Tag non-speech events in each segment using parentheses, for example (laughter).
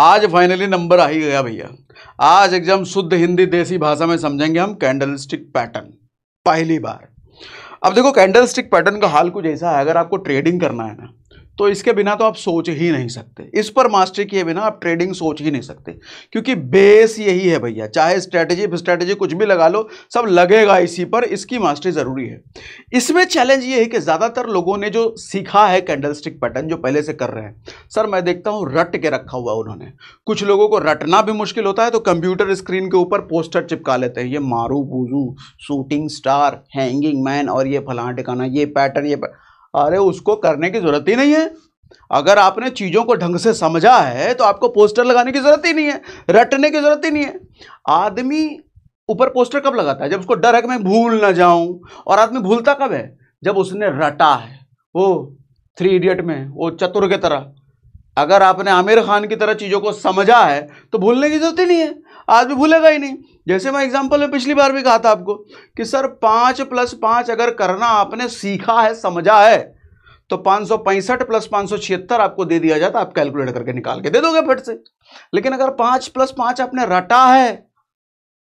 आज finally number आ ही गया भैया आज एकदम शुद्ध हिंदी देसी भाषा में समझेंगे हम कैंडल स्टिक पैटर्न पहली बार अब देखो कैंडल स्टिक पैटर्न का हाल कुछ ऐसा है अगर आपको ट्रेडिंग करना है ना तो इसके बिना तो आप सोच ही नहीं सकते इस पर मास्टरी किए बिना आप ट्रेडिंग सोच ही नहीं सकते क्योंकि बेस यही है भैया चाहे स्ट्रैटेजी स्ट्रैटेजी कुछ भी लगा लो सब लगेगा इसी पर इसकी मास्टरी ज़रूरी है इसमें चैलेंज ये है कि ज़्यादातर लोगों ने जो सीखा है कैंडलस्टिक पैटर्न जो पहले से कर रहे हैं सर मैं देखता हूँ रट के रखा हुआ उन्होंने कुछ लोगों को रटना भी मुश्किल होता है तो कंप्यूटर स्क्रीन के ऊपर पोस्टर चिपका लेते हैं ये marubozu shooting star hanging man और ये फलां टिकाना ये पैटर्न ये पैटर्न अरे उसको करने की जरूरत ही नहीं है अगर आपने चीज़ों को ढंग से समझा है तो आपको पोस्टर लगाने की जरूरत ही नहीं है रटने की जरूरत ही नहीं है आदमी ऊपर पोस्टर कब लगाता है जब उसको डर है कि मैं भूल ना जाऊं और आदमी भूलता कब है जब उसने रटा है वो थ्री इडियट में वो चतुर के तरह अगर आपने आमिर खान की तरह चीज़ों को समझा है तो भूलने की जरूरत ही नहीं है आदमी भूलेगा ही नहीं जैसे मैं एग्जाम्पल में पिछली बार भी कहा था आपको कि सर पाँच प्लस पाँच अगर करना आपने सीखा है समझा है तो पाँच सौ पैंसठ प्लस पाँच सौ छिहत्तर आपको दे दिया जाता आप कैलकुलेट करके निकाल के दे दोगे फट से लेकिन अगर पाँच प्लस पाँच आपने रटा है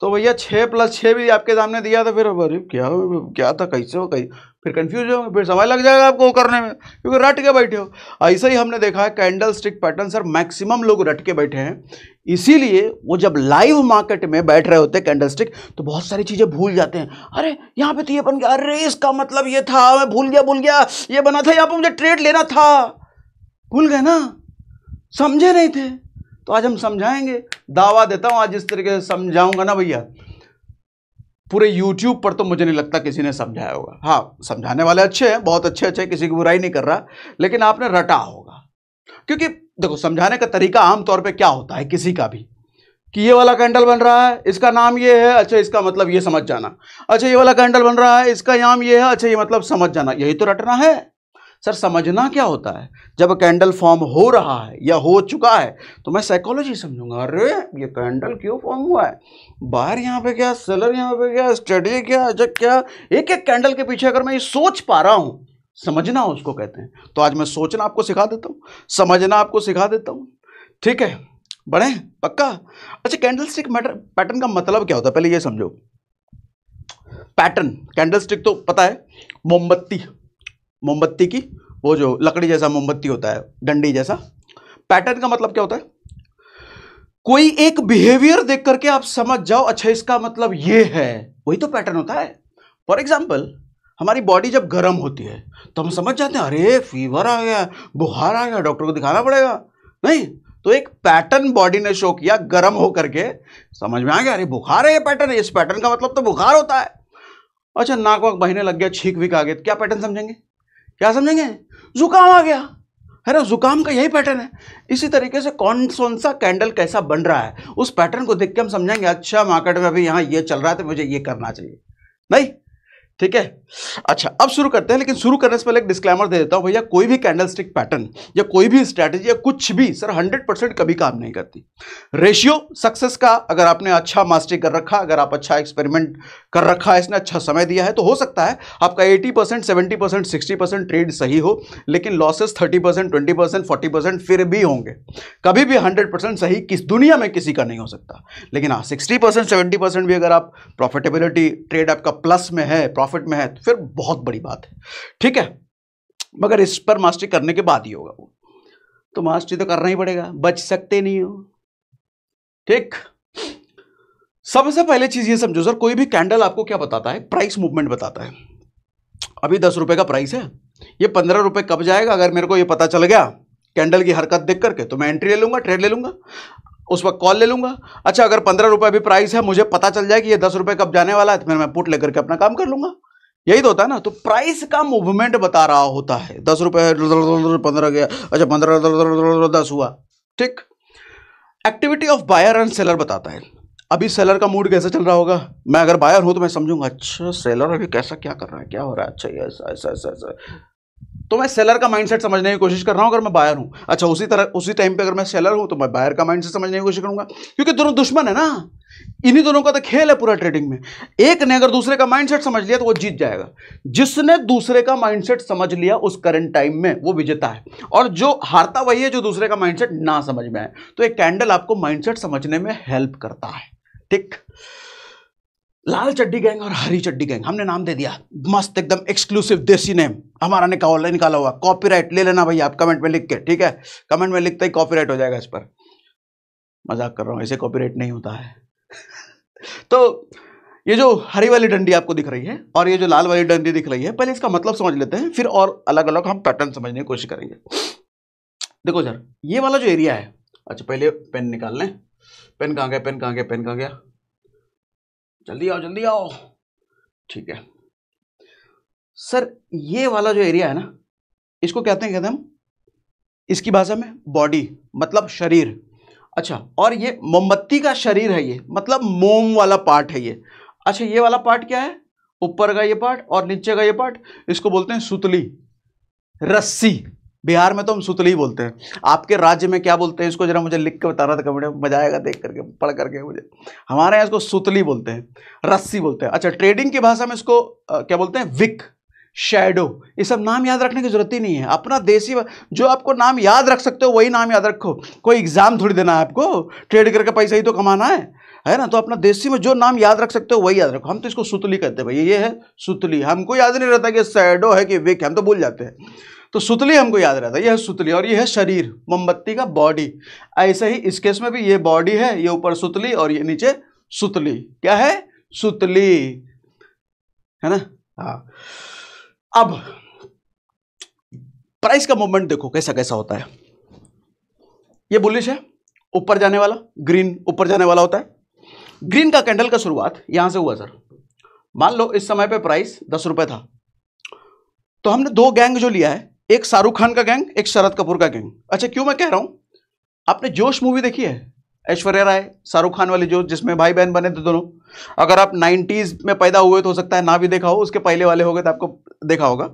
तो भैया छः प्लस छः भी आपके सामने दिया था तो फिर अरे क्या क्या था कैसे हो कहीं फिर कंफ्यूज हो फिर समय लग जाएगा आपको करने में क्योंकि रट के बैठे हो ऐसे ही हमने देखा है candlestick pattern sir maximum लोग रट के बैठे हैं इसीलिए वो जब लाइव मार्केट में बैठ रहे होते कैंडलस्टिक तो बहुत सारी चीज़ें भूल जाते हैं अरे यहां पे तो ये बन गया अरे इसका मतलब ये था मैं भूल गया भूल गया ये बना था यहां पर मुझे ट्रेड लेना था भूल गए ना समझे नहीं थे तो आज हम समझाएंगे दावा देता हूं आज जिस तरीके से समझाऊंगा ना भैया पूरे यूट्यूब पर तो मुझे नहीं लगता किसी ने समझाया होगा हाँ समझाने वाले अच्छे हैं बहुत अच्छे अच्छे किसी की बुराई नहीं कर रहा लेकिन आपने रटा होगा क्योंकि देखो समझाने का तरीका आमतौर पर क्या होता है किसी का भी कि ये वाला कैंडल बन रहा है इसका नाम ये है अच्छा इसका मतलब ये समझ जाना अच्छा ये वाला कैंडल बन रहा है इसका नाम ये है अच्छा ये मतलब समझ जाना यही तो रटना है सर समझना क्या होता है जब कैंडल फॉर्म हो रहा है या हो चुका है तो मैं साइकोलॉजी समझूंगा अरे ये कैंडल क्यों फॉर्म हुआ है बाहर यहाँ पे क्या सेलर यहाँ पे क्या स्टडी क्या अच्छा क्या एक एक कैंडल के पीछे अगर मैं ये सोच पा रहा हूँ समझना उसको कहते हैं तो आज मैं सोचना आपको सिखा देता हूँ समझना आपको सिखा देता हूँ ठीक है बढ़े पक्का अच्छा कैंडल स्टिक पैटर्न का मतलब क्या होता है पहले ये समझो पैटर्न कैंडल स्टिक तो पता है मोमबत्ती मोमबत्ती की वो जो लकड़ी जैसा मोमबत्ती होता है डंडी जैसा पैटर्न का मतलब क्या होता है कोई एक बिहेवियर देख करके आप समझ जाओ अच्छा इसका मतलब ये है वही तो पैटर्न होता है फॉर एग्जाम्पल हमारी बॉडी जब गर्म होती है तो हम समझ जाते हैं अरे फीवर आ गया बुखार आ गया डॉक्टर को दिखाना पड़ेगा नहीं तो एक पैटर्न बॉडी ने शो किया गर्म हो करके समझ में आ गया अरे बुखार है ये पैटर्न इस पैटर्न का मतलब तो बुखार होता है अच्छा नाक वाक बहने लग गया छीक विक आ गया तो क्या पैटर्न समझेंगे क्या समझेंगे जुकाम आ गया है ना जुकाम का यही पैटर्न है इसी तरीके से कौन कौन सा कैंडल कैसा बन रहा है उस पैटर्न को देख के हम समझेंगे अच्छा मार्केट में अभी यहाँ ये चल रहा है तो मुझे ये करना चाहिए नहीं ठीक है अच्छा अब शुरू करते हैं लेकिन शुरू करने से पहले एक डिस्क्लेमर दे देता हूं भैया कोई भी कैंडलस्टिक पैटर्न या कोई भी स्ट्रैटेजी या कुछ भी सर 100 परसेंट कभी काम नहीं करती रेशियो सक्सेस का अगर आपने अच्छा मास्टरी कर रखा अगर आप अच्छा एक्सपेरिमेंट कर रखा है इसने अच्छा समय दिया है तो हो सकता है आपका eighty percent seventy percent sixty percent trade सही हो लेकिन losses thirty percent twenty percent forty percent फिर भी होंगे कभी भी हंड्रेड परसेंट सही किस दुनिया में किसी का नहीं हो सकता लेकिन हाँ सिक्सटी परसेंट सेवेंटी परसेंट भी अगर आप प्रॉफिटेबिलिटी ट्रेड आपका प्लस में है प्रॉफिट में है तो फिर बहुत बड़ी बात है ठीक है मगर इस पर मास्टरी करने के बाद ही होगा वो तो मास्टरी तो करना ही पड़ेगा बच सकते नहीं हो ठीक सबसे पहले चीज ये समझो सर कोई भी कैंडल आपको क्या बताता है प्राइस मूवमेंट बताता है अभी दस रुपए का प्राइस है ये पंद्रह रुपए कब जाएगा अगर मेरे को ये पता चल गया कैंडल की हरकत देख करके तो मैं एंट्री ले लूंगा ट्रेड ले लूंगा उस वक्त कॉल ले लूँगा अच्छा अगर पंद्रह रुपये भी प्राइस है मुझे पता चल जाए कि ये दस रुपये कब जाने वाला है तो फिर मैं पुट लेकर के अपना काम कर लूँगा यही तो होता है ना तो प्राइस का मूवमेंट बता रहा होता है दस रुपये पंद्रह गया अच्छा पंद्रह दस हुआ ठीक activity of buyer and seller बताता है अभी सेलर का मूड कैसे चल रहा होगा मैं अगर बायर हूँ तो मैं समझूंगा अच्छा सेलर अभी कैसा क्या कर रहा है क्या हो रहा है अच्छा ऐसा ऐसा ऐसा ऐसा तो मैं सेलर का माइंडसेट समझने की कोशिश कर रहा हूं अगर मैं बायर हूं अच्छा उसी तरह उसी टाइम पे अगर मैं सेलर हूं तो मैं बायर का माइंडसेट समझने की कोशिश करूंगा क्योंकि दोनों दुश्मन है ना इन्हीं दोनों का तो खेल है पूरा ट्रेडिंग में एक ने अगर दूसरे का माइंडसेट समझ लिया तो वो जीत जाएगा जिसने दूसरे का माइंडसेट समझ लिया उस करंट टाइम में वो विजेता है और जो हारता वही है जो दूसरे का माइंडसेट ना समझ में आए तो एक कैंडल आपको माइंडसेट समझने में हेल्प करता है ठीक लाल चड्डी गैंग और हरी चड्डी गैंग हमने नाम दे दिया मस्त एकदम एक्सक्लूसिव देसी नेम हमारा निकाल निकाला हुआ कॉपीराइट ले लेना भैया आप कमेंट में लिख के ठीक है कमेंट में लिखते ही कॉपीराइट हो जाएगा इस पर मजाक कर रहा हूँ ऐसे कॉपीराइट नहीं होता है (laughs) तो ये जो हरी वाली डंडी आपको दिख रही है और ये जो लाल वाली डंडी दिख रही है पहले इसका मतलब समझ लेते हैं फिर और अलग अलग हम पैटर्न समझने की कोशिश करेंगे देखो सर ये वाला जो एरिया है अच्छा पहले पेन निकाल लें पेन कहाँ गया पेन कहाँ गया पेन कहाँ गया जल्दी आओ जल्दी आओ ठीक है सर ये वाला जो एरिया है ना इसको कहते हैं कहते हैं हम इसकी भाषा में बॉडी मतलब शरीर अच्छा और ये मोमबत्ती का शरीर है ये मतलब मोम वाला पार्ट है ये अच्छा ये वाला पार्ट क्या है ऊपर का ये पार्ट और नीचे का ये पार्ट इसको बोलते हैं सुतली रस्सी बिहार में तो हम सुतली बोलते हैं आपके राज्य में क्या बोलते हैं इसको जरा मुझे लिख के बता रहा था कमरे में मजा आएगा देख करके पढ़ करके मुझे हमारे यहाँ इसको सुतली बोलते हैं रस्सी बोलते हैं अच्छा ट्रेडिंग की भाषा में इसको आ, क्या बोलते हैं विक शेडो ये सब नाम याद रखने की जरूरत ही नहीं है अपना देसी जो आपको नाम याद रख सकते हो वही नाम याद रखो कोई एग्जाम थोड़ी देना है आपको ट्रेड करके पैसा ही तो कमाना है है ना तो अपना देसी में जो नाम याद रख सकते हो वही याद रखो हम तो इसको सुतली कहते हैं भैया ये है सुतली हमको याद नहीं रहता कि शेडो है कि विक हम तो भूल जाते हैं तो सुतली हमको याद रहता है यह सुतली और यह है शरीर मोमबत्ती का बॉडी ऐसे ही इस केस में भी ये बॉडी है ये ऊपर सुतली और ये नीचे सुतली क्या है सुतली है ना हाँ अब प्राइस का मूवमेंट देखो कैसा कैसा होता है ये बुलिश है ऊपर जाने वाला ग्रीन ऊपर जाने वाला होता है ग्रीन का कैंडल का शुरुआत यहां से हुआ सर मान लो इस समय पे प्राइस दस रुपए था तो हमने दो गैंग जो लिया है एक शाहरुख खान का गैंग एक शरद कपूर का गैंग अच्छा क्यों मैं कह रहा हूं आपने जोश मूवी देखी है ऐश्वर्या राय शाहरुख खान वाली जो जिसमें भाई बहन बने थे दोनों अगर आप 90s में पैदा हुए तो हो सकता है ना भी देखा हो उसके पहले वाले हो गए तो आपको देखा होगा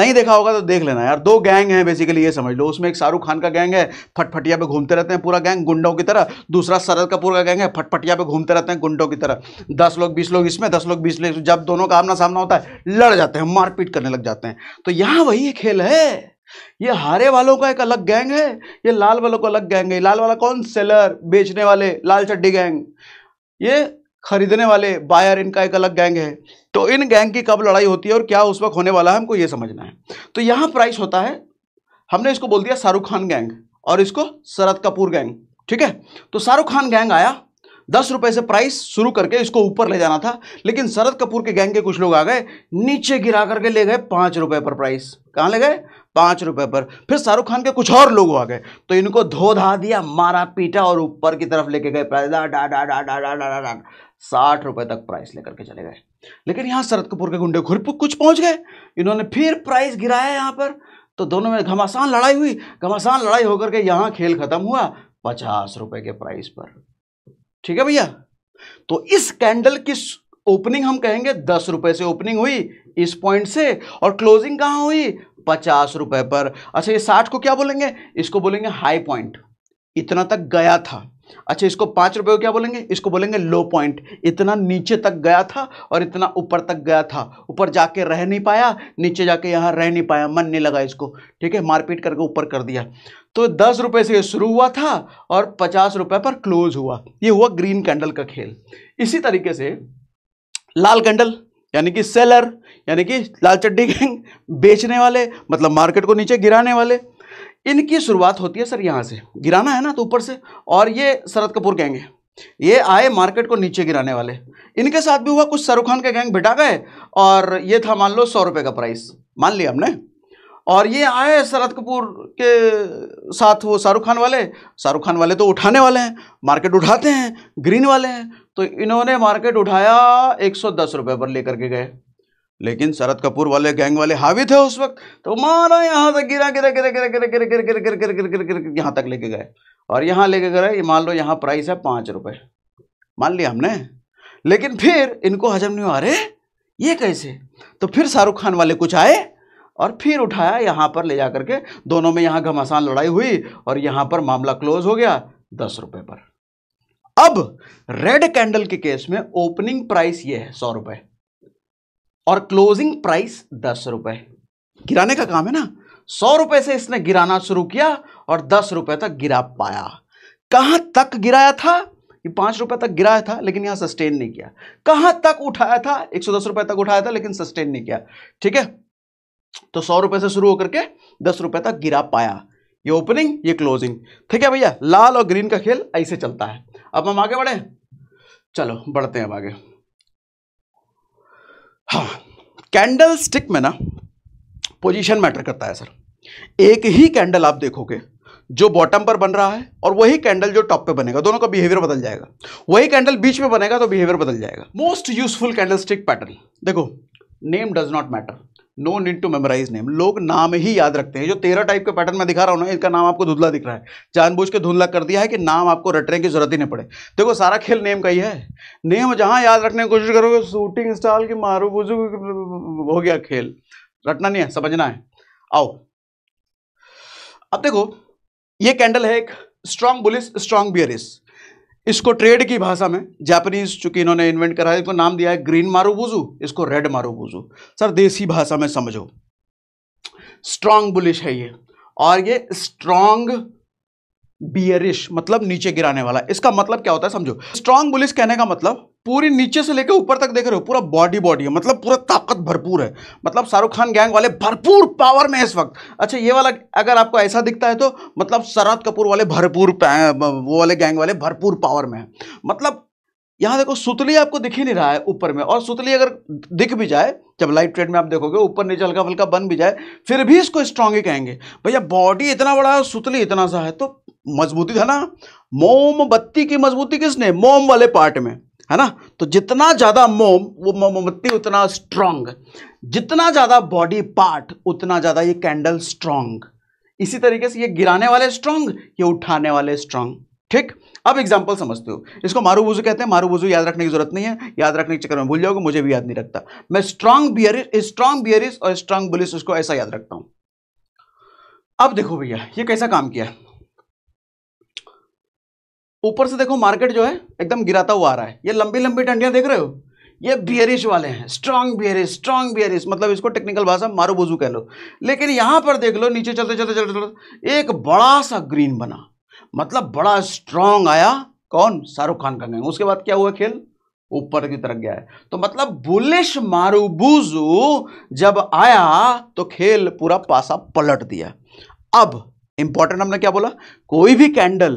नहीं देखा होगा तो देख लेना यार दो गैंग हैं बेसिकली ये समझ लो उसमें एक शाहरुख खान का गैंग है फटफटिया पे घूमते रहते हैं पूरा गैंग गुंडों की तरह दूसरा शरद कपूर का गैंग है फटफटिया पे घूमते रहते हैं गुंडों की तरह दस लोग बीस लोग इसमें दस लोग बीस लोग जब दोनों का आमना सामना होता है लड़ जाते हैं मारपीट करने लग जाते हैं तो यहाँ वही खेल है ये हरे वालों का एक अलग गैंग है ये लाल वालों का अलग गैंग है लाल वाला कौन सेलर बेचने वाले लाल चड्डी गैंग ये खरीदने वाले बायर इनका एक अलग गैंग है तो इन गैंग की कब लड़ाई होती है और क्या उस वक्त होने वाला है हमको ये समझना है तो यहाँ प्राइस होता है हमने इसको बोल दिया शाहरुख खान गैंग और इसको शरद कपूर गैंग ठीक है तो शाहरुख खान गैंग आया दस रुपए से प्राइस शुरू करके इसको ऊपर ले जाना था लेकिन शरद कपूर के गैंग के कुछ लोग आ गए नीचे गिरा करके ले गए पाँच रुपए पर प्राइस कहाँ ले गए पांच रुपए पर फिर शाहरुख खान के कुछ और लोग आ गए तो इनको धो धा दिया मारा पीटा और ऊपर की तरफ लेके गए साठ रुपए तक प्राइस लेकर के चले गए लेकिन यहां शरद कपूर के गुंडे घुर कुछ पहुंच गए इन्होंने फिर प्राइस गिराया यहां पर तो दोनों में घमासान लड़ाई हुई घमासान लड़ाई होकर के यहां खेल खत्म हुआ पचास रुपए के प्राइस पर ठीक है भैया तो इस कैंडल की ओपनिंग हम कहेंगे दस रुपए से ओपनिंग हुई इस पॉइंट से और क्लोजिंग कहां हुई पचास रुपए पर अच्छा ये साठ को क्या बोलेंगे इसको बोलेंगे हाई पॉइंट इतना तक गया था अच्छा इसको पाँच रुपये को क्या बोलेंगे इसको बोलेंगे लो पॉइंट इतना नीचे तक गया था और इतना ऊपर तक गया था ऊपर जाके रह नहीं पाया नीचे जाके यहाँ रह नहीं पाया मन नहीं लगा इसको ठीक है मारपीट करके ऊपर कर दिया तो दस रुपये से शुरू हुआ था और पचास रुपए पर क्लोज हुआ ये हुआ ग्रीन कैंडल का खेल इसी तरीके से लाल कैंडल यानी कि सेलर यानी कि लाल चड्डी गैंग बेचने वाले मतलब मार्केट को नीचे गिराने वाले इनकी शुरुआत होती है सर यहाँ से गिराना है ना तो ऊपर से और ये शरद कपूर गैंग है ये आए मार्केट को नीचे गिराने वाले इनके साथ भी हुआ कुछ शाहरुख खान के गैंग भिटा गए और ये था मान लो सौ रुपये का प्राइस मान लिया हमने और ये आए शरद कपूर के साथ वो शाहरुख खान वाले शाहरुख खान वाले तो उठाने वाले हैं मार्केट उठाते हैं ग्रीन वाले हैं तो इन्होंने मार्केट उठाया एक सौ दस पर लेकर के गए लेकिन शरद कपूर वाले गैंग वाले हावी थे उस वक्त तो मारा यहाँ तक गिरा गिरा गिरा गिरा गिरा गिरा गिरा गिरा गिरा गिरा गिरा गिरा यहाँ तक लेके गए और यहाँ लेके गए ये मान लो यहाँ प्राइस है पाँच रुपये मान लिया हमने लेकिन फिर इनको हजम नहीं आ रहे ये कैसे तो फिर शाहरुख खान वाले कुछ आए और फिर उठाया यहाँ पर ले जा करके दोनों में यहाँ घमासान लड़ाई हुई और यहाँ पर मामला क्लोज हो गया दस रुपए पर अब रेड कैंडल के केस में ओपनिंग प्राइस ये है सौ रुपए और क्लोजिंग प्राइस दस रुपए गिराने का काम है ना सौ रुपए से इसने गिराना शुरू किया और दस रुपए तक गिरा पाया कहां तक गिराया था ये पांच रुपए तक गिराया था लेकिन यहां सस्टेन नहीं किया कहां तक उठाया था एक सौ दस रुपए तक उठाया था लेकिन सस्टेन नहीं किया ठीक है तो सौ रुपए से शुरू होकर के दस रुपए तक गिरा पाया ये ओपनिंग ये क्लोजिंग ठीक है भैया लाल और ग्रीन का खेल ऐसे चलता है अब हम आगे बढ़े चलो बढ़ते हैं अब आगे हाँ कैंडल स्टिक में ना पोजीशन मैटर करता है सर एक ही कैंडल आप देखोगे जो बॉटम पर बन रहा है और वही कैंडल जो टॉप पे बनेगा दोनों का बिहेवियर बदल जाएगा वही कैंडल बीच में बनेगा तो बिहेवियर बदल जाएगा most useful candlestick pattern देखो name does not matter no need to memorise name लोग नाम ही याद रखते हैं जो तेरह टाइप के पैटर्न में दिखा रहा हूँ ना इनका नाम आपको धुंधला दिख रहा है जानबूझ के धुंधला कर दिया है कि नाम आपको रटने की जरूरत ही नहीं पड़े देखो सारा खेल नेम का ही है नेम जहाँ याद रखने की कोशिश करोगे शूटिंग स्टाल की मारू बुजुर्ग हो गया खेल रटना नहीं है समझना है आओ अब देखो ये कैंडल है एक स्ट्रांग बुलिस स्ट्रांग बियरिस इसको ट्रेड की भाषा में जापानीज चूंकि इन्होंने इन्वेंट करा है इसको नाम दिया है ग्रीन मारूबुजू इसको रेड मारूबुजू सर देसी भाषा में समझो स्ट्रांग बुलिश है ये और ये स्ट्रांग बियरिश मतलब नीचे गिराने वाला इसका मतलब क्या होता है समझो स्ट्रॉन्ग बुलिस कहने का मतलब पूरी नीचे से लेकर ऊपर तक देख रहे हो पूरा बॉडी बॉडी है मतलब पूरा ताकत भरपूर है मतलब शाहरुख खान गैंग वाले भरपूर पावर में है इस वक्त अच्छा ये वाला अगर आपको ऐसा दिखता है तो मतलब शरद कपूर वाले भरपूर वो वाले गैंग वाले भरपूर पावर में है मतलब यहां देखो सुतली आपको दिख ही नहीं रहा है ऊपर में और सुतली अगर दिख भी जाए जब लाइट ट्रेड में आप देखोगे ऊपर नीचे हल्का फुल्का बन भी जाए फिर भी इसको स्ट्रांग ही कहेंगे भैया बॉडी इतना बड़ा है सुतली इतना सा है तो मजबूती था ना मोमबत्ती की मजबूती किसने मोम वाले पार्ट में है ना तो जितना ज़्यादा मोम वो मोमबत्ती उतना स्ट्रांग जितना ज़्यादा बॉडी पार्ट उतना ज़्यादा ये कैंडल स्ट्रांग इसी तरीके से ये गिराने वाले स्ट्रांग ये उठाने वाले स्ट्रांग ठीक अब एग्जाम्पल समझते हो इसको मारू वजू कहते हैं मारू वजू याद रखने की जरूरत नहीं है याद रखने के चक्कर में भूल जाओगे मुझे भी याद नहीं रखता मैं स्ट्रांग बियर स्ट्रांग बियरिस और स्ट्रांग बुलिस उसको ऐसा याद रखता हूँ अब देखो भैया ये कैसा काम किया ऊपर से देखो मार्केट जो है एकदम गिराता हुआ आ रहा है ये लंबी लंबी डंडियां देख रहे हो ये बियरिश वाले हैं स्ट्रांग बियरिश स्ट्रांग बियरिश मतलब इसको टेक्निकल भाषा मारू बोजू कह लो लेकिन यहां पर देख लो नीचे चलते चलते चलते चलते एक बड़ा सा ग्रीन बना मतलब बड़ा स्ट्रांग आया कौन शाहरुख खान का गैंग उसके बाद क्या हुआ खेल ऊपर की तरफ गया है तो मतलब बुलिश मारूबूजू जब आया तो खेल पूरा पासा पलट दिया अब इंपॉर्टेंट हमने क्या बोला कोई भी कैंडल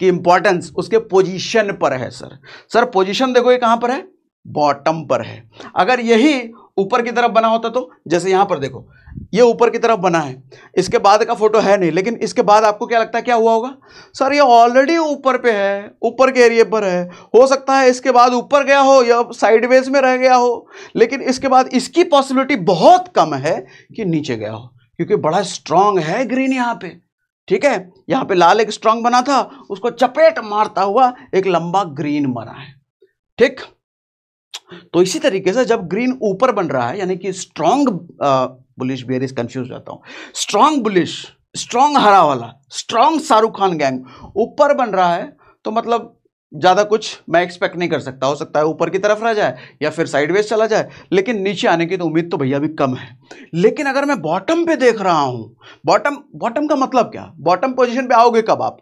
की इंपॉर्टेंस उसके पोजीशन पर है सर सर पोजीशन देखो ये कहां पर है बॉटम पर है अगर यही ऊपर की तरफ बना होता तो जैसे यहां पर देखो ये ऊपर की तरफ बना है इसके बाद का फोटो है नहीं लेकिन इसके बाद आपको क्या लगता है क्या हुआ होगा सर ये ऑलरेडी ऊपर पे है ऊपर के एरिए पर है हो सकता है इसके बाद ऊपर गया हो या साइडवेज में रह गया हो लेकिन इसके बाद इसकी पॉसिबिलिटी बहुत कम है कि नीचे गया हो क्योंकि बड़ा स्ट्रांग है ग्रीन यहाँ पे ठीक है यहाँ पे लाल एक स्ट्रांग बना था उसको चपेट मारता हुआ एक लंबा ग्रीन बना है ठीक तो इसी तरीके से जब ग्रीन ऊपर बन रहा है यानी कि स्ट्रांग बुलिश इज कंफ्यूज रहता हूं स्ट्रांग बुलिश स्ट्रांग हरा वाला स्ट्रांग शाहरुख खान गैंग ऊपर बन रहा है तो मतलब ज़्यादा कुछ मैं एक्सपेक्ट नहीं कर सकता हो सकता है ऊपर की तरफ रह जाए या फिर साइडवेज चला जाए लेकिन नीचे आने की तो उम्मीद तो भैया भी कम है लेकिन अगर मैं बॉटम पे देख रहा हूं बॉटम बॉटम का मतलब क्या बॉटम पोजीशन पे आओगे कब आप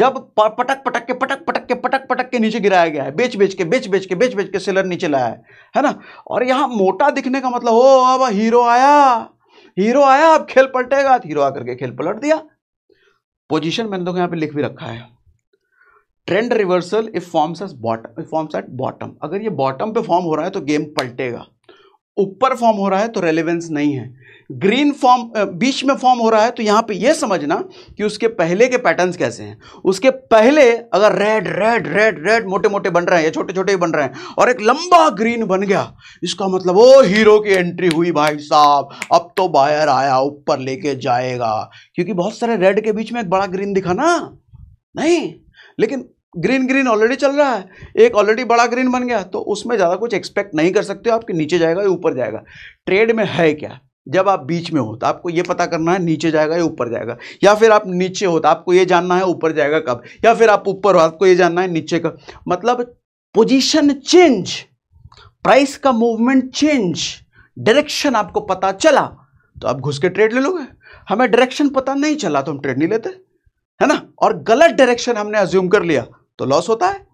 जब पटक पटक के पटक पटक के पटक पटक के नीचे गिराया गया है बेच बेच के बेच बेच के बेच बेच के सेलर नीचे लाया है है ना और यहाँ मोटा दिखने का मतलब हो अब हीरो आया हीरो आया अब खेल पलटेगा तो हीरो आकर के खेल पलट दिया पोजीशन मैंने देखो तो यहाँ पे लिख भी रखा है trend reversal if forms as bottom forms at bottom अगर ये बॉटम पे फॉर्म हो रहा है तो गेम पलटेगा ऊपर फॉर्म हो रहा है तो रेलेवेंस नहीं है ग्रीन फॉर्म बीच में फॉर्म हो रहा है तो यहां पे ये समझना कि उसके पहले के पैटर्न्स कैसे हैं उसके पहले अगर रेड रेड रेड रेड मोटे मोटे बन रहे हैं या छोटे छोटे बन रहे हैं और एक लंबा ग्रीन बन गया इसका मतलब ओ हीरो की एंट्री हुई भाई साहब अब तो बायर आया ऊपर लेके जाएगा क्योंकि बहुत सारे रेड के बीच में एक बड़ा ग्रीन दिखा ना नहीं लेकिन ग्रीन ग्रीन ऑलरेडी चल रहा है एक ऑलरेडी बड़ा ग्रीन बन गया तो उसमें ज़्यादा कुछ एक्सपेक्ट नहीं कर सकते हो आपके नीचे जाएगा या ऊपर जाएगा ट्रेड में है क्या जब आप बीच में हो तो आपको ये पता करना है नीचे जाएगा या ऊपर जाएगा या फिर आप नीचे हो तो आपको ये जानना है ऊपर जाएगा कब या फिर आप ऊपर हो आपको ये जानना है नीचे कब मतलब पोजिशन चेंज प्राइस का मूवमेंट चेंज डायरेक्शन आपको पता चला तो आप घुस के ट्रेड ले लोगे हमें डायरेक्शन पता नहीं चला तो हम ट्रेड नहीं लेते है ना और गलत डायरेक्शन हमने अज्यूम कर लिया तो लॉस होता है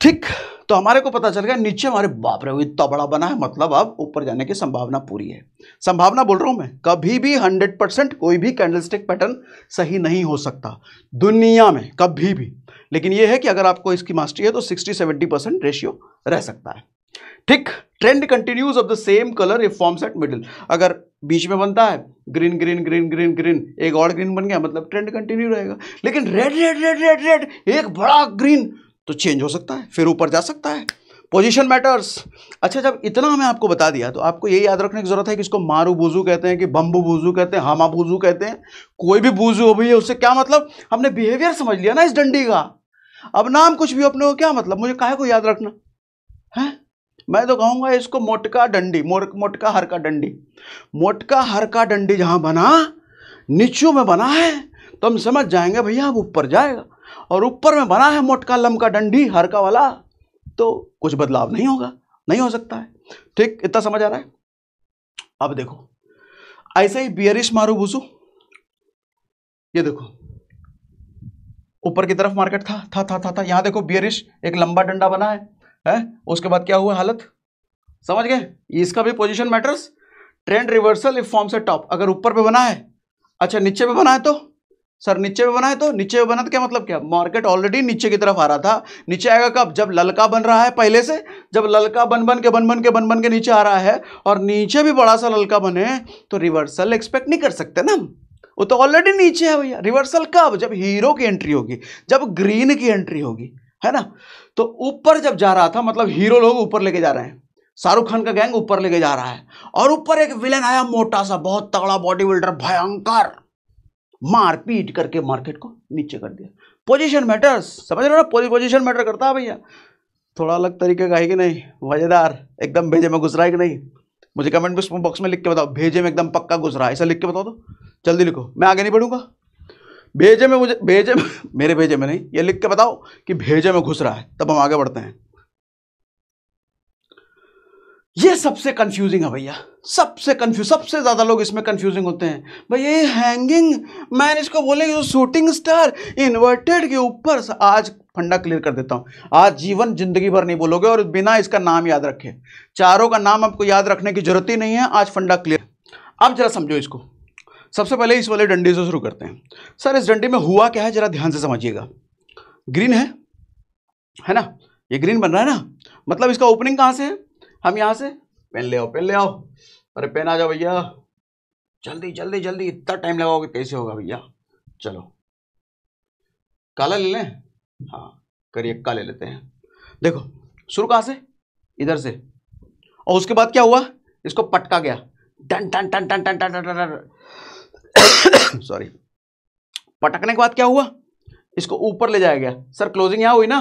ठीक तो हमारे को पता चल गया नीचे हमारे बाप रे इतना बड़ा बना है मतलब अब ऊपर जाने की संभावना पूरी है संभावना बोल रहा हूं मैं कभी भी 100 परसेंट कोई भी कैंडलस्टिक पैटर्न सही नहीं हो सकता दुनिया में कभी भी लेकिन यह है कि अगर आपको इसकी मास्टरी है तो 60-70 परसेंट रेशियो रह सकता है ठीक trend continues of the same colour if forms at middle अगर बीच में बनता है green green green green green एक और ग्रीन बन गया मतलब ट्रेंड कंटिन्यू रहेगा लेकिन red red red red red एक बड़ा ग्रीन तो चेंज हो सकता है फिर ऊपर जा सकता है पोजीशन मैटर्स अच्छा जब इतना मैं आपको बता दिया तो आपको ये याद रखने की जरूरत है कि इसको मारू बूजू कहते हैं कि बम्बू बूजू कहते हैं हामा बूजू कहते हैं कोई भी बूजू हो भी है उससे क्या मतलब हमने बिहेवियर समझ लिया ना इस डंडी का अब नाम कुछ भी अपने को क्या मतलब मुझे काहे को याद रखना है मैं तो कहूंगा इसको मोटका डंडी मोटका हर का डंडी मोटका हर का डंडी जहां बना नीचू में बना है तो हम समझ जाएंगे भैया अब ऊपर जाएगा और ऊपर में बना है मोटका लमका डंडी हर का वाला तो कुछ बदलाव नहीं होगा नहीं हो सकता है ठीक इतना समझ आ रहा है अब देखो ऐसे ही बियरिश मारू भूसू ये देखो ऊपर की तरफ मार्केट था था था था था यहां देखो बियरिश एक लंबा डंडा बना है है उसके बाद क्या हुआ हालत समझ गए इसका भी position matters trend reversal if form से टॉप अगर ऊपर पे बना है अच्छा नीचे पे बना है तो सर नीचे पे बना है तो नीचे पे बना तो क्या मतलब क्या मार्केट ऑलरेडी नीचे की तरफ आ रहा था नीचे आएगा कब जब ललका बन रहा है पहले से जब ललका बन बन के बन बन के बन बन के नीचे आ रहा है और नीचे भी बड़ा सा ललका बने तो रिवर्सल एक्सपेक्ट नहीं कर सकते ना हम वो तो ऑलरेडी नीचे है भैया रिवर्सल कब जब हीरो की एंट्री होगी जब ग्रीन की एंट्री होगी है ना तो ऊपर जब जा रहा था मतलब हीरो लोग ऊपर लेके जा रहे हैं शाहरुख खान का गैंग ऊपर लेके जा रहा है और ऊपर एक विलेन आया मोटा सा बहुत तगड़ा बॉडी बिल्डर भयंकर मार पीट करके मार्केट को नीचे कर दिया पोजीशन मैटर्स समझ रहे हो ना पोजीशन मैटर करता है भैया थोड़ा अलग तरीके का है कि नहीं मज़ेदार एकदम भेजे में घुस रहा है कि नहीं मुझे कमेंट बॉक्स में लिख के बताओ भेजे में एकदम पक्का घुस रहा है ऐसा लिख के बताओ तो जल्दी लिखो मैं आगे नहीं बढ़ूंगा भेजे में मुझे भेजे में मेरे भेजे में नहीं ये लिख के बताओ कि भेजे में घुस रहा है तब हम आगे बढ़ते हैं ये सबसे कंफ्यूजिंग है भैया सबसे कंफ्यूज सबसे ज़्यादा लोग इसमें कंफ्यूजिंग होते हैं भैया ये हैंगिंग मैन इसको बोले जो शूटिंग स्टार इन्वर्टेड के ऊपर आज फंडा क्लियर कर देता हूं आज जीवन जिंदगी भर नहीं बोलोगे और बिना इसका नाम याद रखे चारों का नाम आपको याद रखने की जरूरत ही नहीं है आज फंडा क्लियर अब जरा समझो इसको सबसे पहले इस वाले डंडे से शुरू करते हैं सर इस डंडे में हुआ क्या है जरा ध्यान से समझिएगा ग्रीन है है ना ये ग्रीन बन रहा है ना मतलब इसका ओपनिंग कहाँ से है हम यहाँ से पेन ले आओ पेन ले आओ अरे पेन आ जाओ भैया जल्दी जल्दी जल्दी इतना टाइम लगाओगे कैसे होगा भैया चलो काला ले लें हाँ करिए काले लेते हैं देखो शुरू कहाँ से इधर से और उसके बाद क्या हुआ इसको पटका गया टन टन टन टन टन टन टन टन सॉरी (coughs) पटकने के बाद क्या हुआ इसको ऊपर ले जाया गया सर क्लोजिंग यहां हुई ना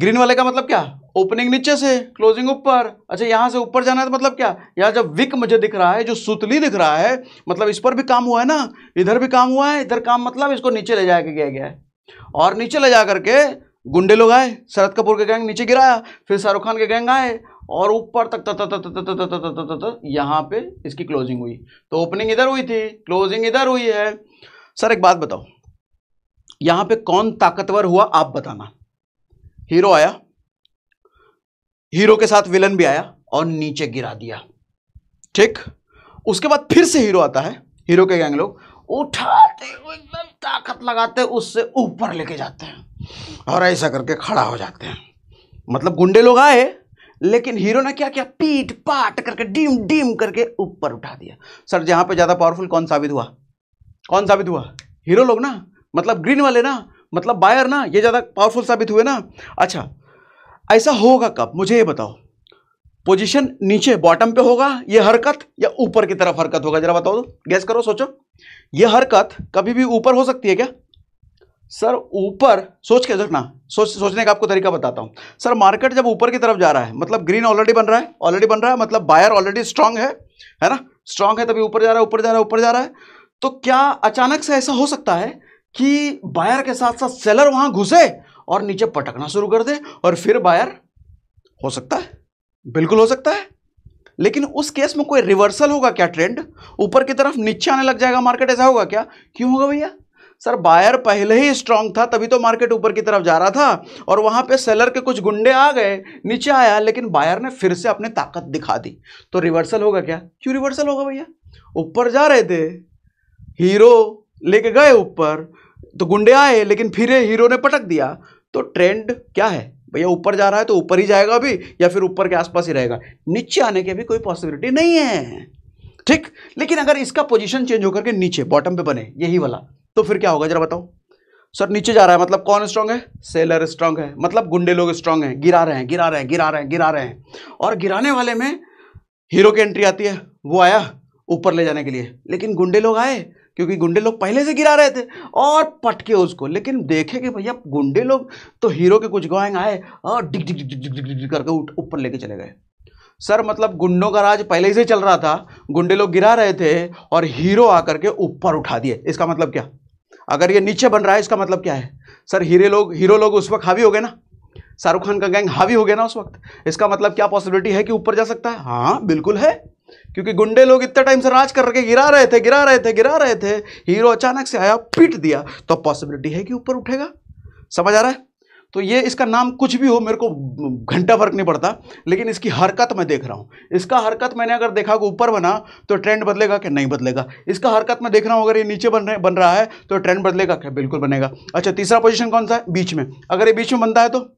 ग्रीन वाले का मतलब क्या ओपनिंग नीचे से क्लोजिंग ऊपर अच्छा यहां से ऊपर जाना है तो मतलब क्या यहां जब विक मुझे दिख रहा है जो सुतली दिख रहा है मतलब इस पर भी काम हुआ है ना इधर भी काम हुआ है इधर काम मतलब इसको नीचे ले जाया गया गया है और नीचे ले जा करके गुंडे लोग आए शरद कपूर के गैंग नीचे गिराया फिर शाहरुख खान के गैंग आए और ऊपर तक यहाँ पे इसकी क्लोजिंग हुई तो ओपनिंग इधर हुई थी क्लोजिंग इधर हुई है सर एक बात बताओ यहाँ पे कौन ताकतवर हुआ आप बताना हीरो आया हीरो के साथ विलन भी आया और नीचे गिरा दिया ठीक उसके बाद फिर से हीरो आता है हीरो के गैंग लोग उठाते एकदम ताकत लगाते उससे ऊपर लेके जाते हैं और ऐसा करके खड़ा हो जाते हैं मतलब गुंडे लोग आए लेकिन हीरो ने क्या किया पीट पाट करके डीम डीम करके ऊपर उठा दिया सर जहां पे ज़्यादा पावरफुल कौन साबित हुआ कौन साबित हुआ हीरो लोग ना मतलब ग्रीन वाले ना मतलब बायर ना ये ज़्यादा पावरफुल साबित हुए ना अच्छा ऐसा होगा कब मुझे ये बताओ पोजीशन नीचे बॉटम पे होगा ये हरकत या ऊपर की तरफ हरकत होगा जरा बताओ गैस तो। करो सोचो ये हरकत कभी भी ऊपर हो सकती है क्या सर ऊपर सोच के देखना सोच सोचने का आपको तरीका बताता हूँ सर मार्केट जब ऊपर की तरफ जा रहा है मतलब ग्रीन ऑलरेडी बन रहा है ऑलरेडी बन रहा है मतलब बायर ऑलरेडी स्ट्रांग है है ना स्ट्रांग है तभी ऊपर जा रहा है ऊपर जा रहा है ऊपर जा रहा है तो क्या अचानक से ऐसा हो सकता है कि बायर के साथ साथ सेलर वहां घुसे और नीचे पटकना शुरू कर दे और फिर बायर हो सकता है बिल्कुल हो सकता है लेकिन उस केस में कोई रिवर्सल होगा क्या ट्रेंड ऊपर की तरफ नीचे आने लग जाएगा मार्केट ऐसा होगा क्या क्यों होगा भैया सर बायर पहले ही स्ट्रांग था तभी तो मार्केट ऊपर की तरफ जा रहा था और वहाँ पे सेलर के कुछ गुंडे आ गए नीचे आया लेकिन बायर ने फिर से अपनी ताकत दिखा दी तो रिवर्सल होगा क्या क्यों रिवर्सल होगा भैया ऊपर जा रहे थे हीरो लेके गए ऊपर तो गुंडे आए लेकिन फिर हीरो ने पटक दिया तो ट्रेंड क्या है भैया ऊपर जा रहा है तो ऊपर ही जाएगा अभी या फिर ऊपर के आसपास ही रहेगा नीचे आने की भी कोई पॉसिबिलिटी नहीं है ठीक लेकिन अगर इसका पोजीशन चेंज होकर के नीचे बॉटम पे बने यही वाला तो फिर क्या होगा जरा बताओ सर नीचे जा रहा है मतलब कौन स्ट्रांग है सेलर स्ट्रांग है मतलब गुंडे लोग स्ट्रांग हैं गिरा रहे हैं गिरा रहे हैं गिरा रहे हैं गिरा रहे हैं और गिराने वाले में हीरो की एंट्री आती है वो आया ऊपर ले जाने के लिए लेकिन गुंडे लोग आए क्योंकि गुंडे लोग पहले से गिरा रहे थे और पटके उसको लेकिन देखे कि भैया गुंडे लोग तो हीरो के कुछ गोएंग आए और डिग डिग डिग डिग डिग डिग करके ऊपर लेके चले गए सर मतलब गुंडों का राज पहले से चल रहा था गुंडे लोग गिरा रहे थे और हीरो आकर के ऊपर उठा दिए इसका मतलब क्या अगर ये नीचे बन रहा है इसका मतलब क्या है सर हीरे लोग हीरो लोग उस वक्त हावी हो गए ना शाहरुख खान का गैंग हावी हो गया ना उस वक्त इसका मतलब क्या पॉसिबिलिटी है कि ऊपर जा सकता है हाँ बिल्कुल है क्योंकि गुंडे लोग इतने टाइम से राज करके गिरा रहे थे गिरा रहे थे गिरा रहे थे हीरो अचानक से आया पीट दिया तो पॉसिबिलिटी है कि ऊपर उठेगा समझ आ रहा है तो ये इसका नाम कुछ भी हो मेरे को घंटा फर्क नहीं पड़ता लेकिन इसकी हरकत मैं देख रहा हूँ इसका हरकत मैंने अगर देखा कि ऊपर बना तो ट्रेंड बदलेगा कि नहीं बदलेगा इसका हरकत मैं देख रहा हूँ अगर ये नीचे बन रहे बन रहा है तो ट्रेंड बदलेगा क्या बिल्कुल बनेगा अच्छा तीसरा पोजिशन कौन सा है बीच में अगर ये बीच में बनता है तो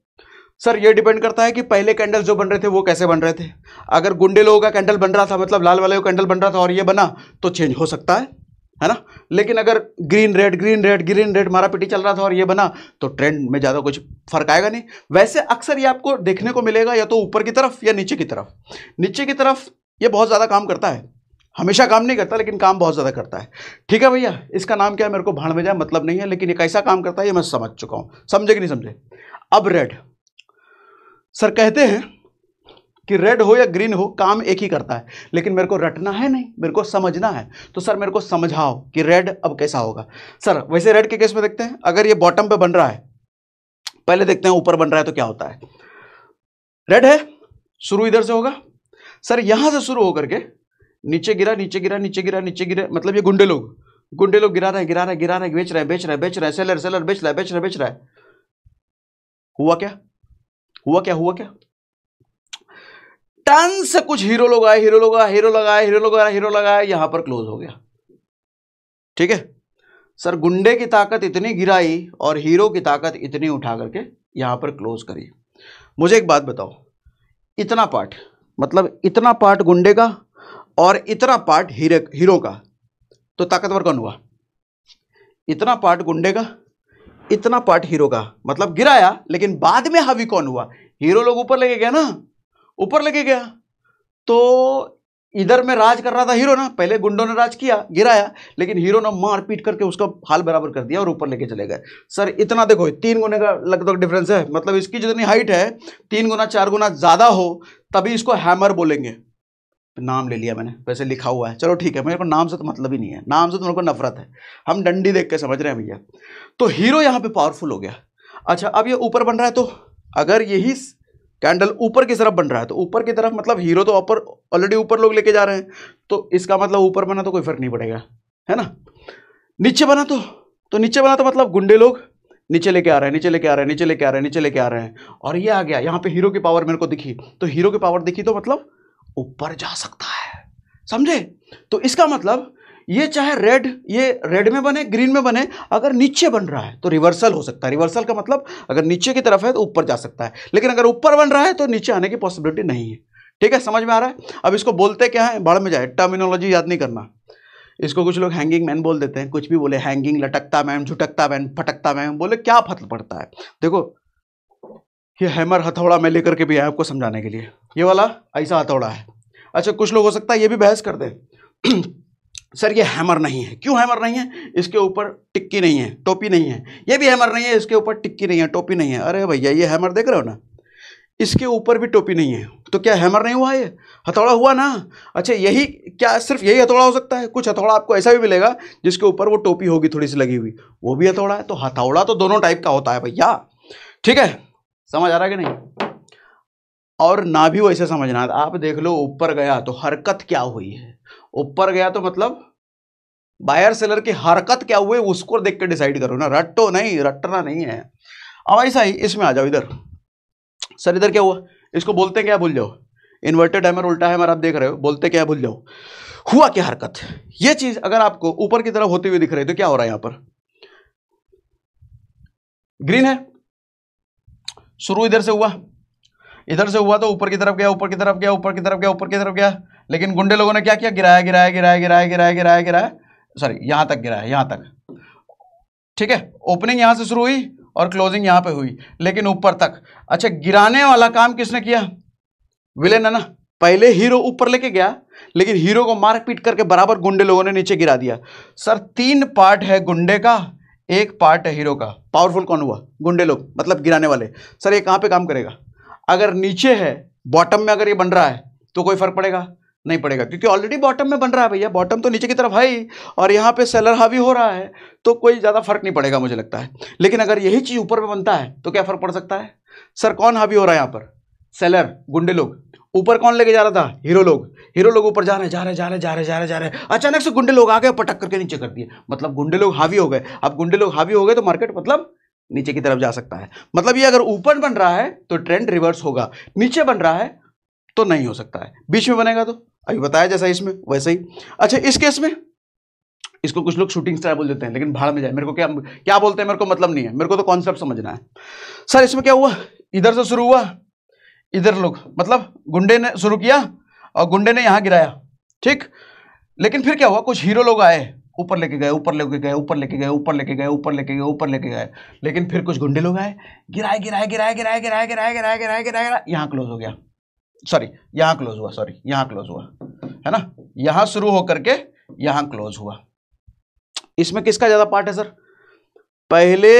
सर ये डिपेंड करता है कि पहले कैंडल जो बन रहे थे वो कैसे बन रहे थे अगर गुंडे लोगों का कैंडल बन रहा था मतलब लाल वाले का कैंडल बन रहा था और ये बना तो चेंज हो सकता है है ना लेकिन अगर green red green red green red मारा पिटी चल रहा था और ये बना तो ट्रेंड में ज़्यादा कुछ फर्क आएगा नहीं वैसे अक्सर ये आपको देखने को मिलेगा या तो ऊपर की तरफ या नीचे की तरफ नीचे की तरफ ये बहुत ज़्यादा काम करता है हमेशा काम नहीं करता लेकिन काम बहुत ज़्यादा करता है ठीक है भैया इसका नाम क्या है मेरे को भाड़ में जाए मतलब नहीं है लेकिन ये कैसा काम करता है ये मैं समझ चुका हूँ समझे कि नहीं समझे अब रेड सर कहते हैं कि रेड हो या ग्रीन हो काम एक ही करता है लेकिन मेरे को रटना है नहीं मेरे को समझना है तो सर मेरे को समझाओ कि रेड अब कैसा होगा सर वैसे रेड के केस में देखते हैं अगर ये बॉटम पे बन रहा है पहले देखते हैं ऊपर बन रहा है तो क्या होता है रेड है शुरू इधर से होगा सर यहां से शुरू होकर के नीचे गिरा नीचे गिरा नीचे गिरा नीचे गिरा मतलब ये गुंडे लोग गुंडे लोग गिरा रहे हैं गिरा रहे गिरा रहे बेच रहे हैं बेच रहे बेच रहे हैं सेलर सेलर बेच रहा है बेच रहा है बेच रहा है हुआ क्या हुआ क्या हुआ क्या टन से कुछ हीरो लोग आए हीरो लोग आए हीरो लगाए हीरो लोग आए हीरो लगाया यहां पर क्लोज हो गया ठीक है सर गुंडे की ताकत इतनी गिराई और हीरो की ताकत इतनी उठा करके यहां पर क्लोज करी मुझे एक बात बताओ इतना पार्ट मतलब इतना पार्ट गुंडे का और इतना पार्ट हीरे हीरो का तो ताकतवर कौन हुआ इतना पार्ट गुंडे का इतना पार्ट हीरो का मतलब गिराया लेकिन बाद में हावी कौन हुआ हीरो लोग ऊपर लेके गए ना ऊपर लेके गया तो इधर में राज कर रहा था हीरो ना पहले गुंडों ने राज किया गिराया लेकिन हीरो ने मार पीट करके उसका हाल बराबर कर दिया और ऊपर लेके चले गए सर इतना देखो तीन गुने का लगभग डिफरेंस है मतलब इसकी जितनी हाइट है तीन गुना चार गुना ज़्यादा हो तभी इसको हैमर बोलेंगे नाम ले लिया मैंने वैसे लिखा हुआ है चलो ठीक है मेरे को नाम से तो मतलब ही नहीं है नाम से तो मेरे को नफरत है हम डंडी देख के समझ रहे हैं भैया तो हीरो यहाँ पे पावरफुल हो गया अच्छा अब ये ऊपर बन रहा है तो अगर यही कैंडल ऊपर की तरफ बन रहा है तो ऊपर की तरफ मतलब हीरो तो ऊपर ऑलरेडी ऊपर लोग लेके जा रहे हैं तो इसका मतलब ऊपर बना तो कोई फर्क नहीं पड़ेगा है ना नीचे बना तो तो नीचे बना तो मतलब गुंडे लोग नीचे लेके आ रहे हैं नीचे लेके आ रहे हैं नीचे लेके आ रहे हैं नीचे लेके आ रहे हैं और ये आ गया यहाँ पे हीरो की पावर मेरे को दिखी तो हीरो की पावर दिखी तो मतलब ऊपर जा सकता है समझे तो इसका मतलब ये चाहे रेड ये रेड में बने ग्रीन में बने अगर नीचे बन रहा है तो रिवर्सल हो सकता है रिवर्सल का मतलब अगर नीचे की तरफ है तो ऊपर जा सकता है लेकिन अगर ऊपर बन रहा है तो नीचे आने की पॉसिबिलिटी नहीं है ठीक है समझ में आ रहा है अब इसको बोलते क्या है बाढ़ में जाए टर्मिनोलॉजी याद नहीं करना इसको कुछ लोग हैंगिंग मैन बोल देते हैं कुछ भी बोले हैंगिंग लटकता मैम झुटकता मैन फटकता मैम बोले क्या फतल पड़ता है देखो ये हैमर हथौड़ा मैं लेकर के भी आया आपको समझाने के लिए ये वाला ऐसा हथौड़ा है अच्छा कुछ लोग हो सकता है ये भी बहस कर दे (clears throat) सर ये हैमर नहीं है क्यों हैमर नहीं है इसके ऊपर टिक्की नहीं है टोपी नहीं है ये भी हैमर नहीं है इसके ऊपर टिक्की नहीं है टोपी नहीं है अरे भैया ये हैमर देख रहे हो ना इसके ऊपर भी टोपी नहीं है तो क्या हैमर नहीं हुआ ये हथौड़ा हुआ ना अच्छा यही क्या सिर्फ यही हथौड़ा हो सकता है कुछ हथौड़ा आपको ऐसा भी मिलेगा जिसके ऊपर वो टोपी होगी थोड़ी सी लगी हुई वो भी हथौड़ा है तो हथौड़ा तो दोनों टाइप का होता है भैया ठीक है समझ आ रहा है कि नहीं और ना भी वैसे समझना आप देख लो ऊपर गया तो हरकत क्या हुई है ऊपर गया तो मतलब बायर सेलर की हरकत क्या हुई उसको देख के डिसाइड करो ना रट्टो नहीं रटना नहीं है अब ऐसा ही इसमें आ जाओ इधर सर इधर क्या हुआ इसको बोलते क्या भूल जाओ इन्वर्टेड हैमर उल्टा हैमर आप देख रहे हो बोलते क्या भूल जाओ हुआ क्या हरकत ये चीज अगर आपको ऊपर की तरफ होती हुई दिख रही है तो क्या हो रहा है यहां पर ग्रीन है शुरू इधर से हुआ इधर से हुआ तो ऊपर की तरफ गया ऊपर की तरफ गया ऊपर की तरफ गया ऊपर की तरफ गया लेकिन गुंडे लोगों ने क्या किया गिराया गिराया गिराया गिराया गिराया गिराया गिराया सॉरी यहाँ तक गिराया यहाँ तक ठीक है ओपनिंग यहाँ से शुरू हुई और क्लोजिंग यहाँ पे हुई लेकिन ऊपर तक अच्छा गिराने वाला काम किसने किया विलेन है ना पहले हीरो ऊपर लेके गया लेकिन हीरो को मारपीट करके बराबर गुंडे लोगों ने नीचे गिरा दिया सर तीन पार्ट है गुंडे का एक पार्ट है हीरो का पावरफुल कौन हुआ गुंडे लोग मतलब गिराने वाले सर ये कहाँ पे काम करेगा अगर नीचे है बॉटम में अगर ये बन रहा है तो कोई फर्क पड़ेगा नहीं पड़ेगा क्योंकि ऑलरेडी बॉटम में बन रहा है भैया बॉटम तो नीचे की तरफ है ही और यहाँ पे सेलर हावी हो रहा है तो कोई ज़्यादा फर्क नहीं पड़ेगा मुझे लगता है लेकिन अगर यही चीज़ ऊपर में बनता है तो क्या फ़र्क पड़ सकता है सर कौन हावी हो रहा है यहाँ पर सेलर गुंडे लोग ऊपर कौन लेके जा रहा था हीरो लोग हीरो लोग ऊपर जा रहे जा रहे जा रहे जा रहे जा रहे जा रहे अचानक से गुंडे लोग आ गए पटक करके नीचे कर दिए मतलब गुंडे लोग हावी हो गए अब गुंडे लोग हावी हो गए तो मार्केट मतलब नीचे की तरफ जा सकता है मतलब ये अगर ऊपर बन रहा है तो ट्रेंड रिवर्स होगा नीचे बन रहा है तो नहीं हो सकता है बीच में बनेगा तो अभी बताया जैसा इसमें वैसे ही अच्छा इस केस में इसको कुछ लोग शूटिंग स्टार बोल देते हैं लेकिन भाड़ में जाए मेरे को क्या क्या बोलते हैं मेरे को मतलब नहीं है मेरे को तो कॉन्सेप्ट समझना है सर इसमें क्या हुआ इधर से शुरू हुआ इधर लोग मतलब गुंडे ने शुरू किया और गुंडे ने यहाँ गिराया ठीक लेकिन फिर क्या हुआ कुछ हीरो लोग आए ऊपर लेके गए ऊपर लेके गए ऊपर लेके गए ऊपर लेके गए ऊपर लेके गए ऊपर लेके गए लेकिन फिर कुछ गुंडे लोग आए गिराए गिराए गिराए गिराए गिराए गिराए गिराए गिराए गिराए गिराए यहाँ क्लोज हो गया सॉरी यहां क्लोज हुआ सॉरी यहां क्लोज हुआ है ना यहां शुरू होकर के यहां क्लोज हुआ इसमें किसका ज़्यादा पार्ट है सर पहले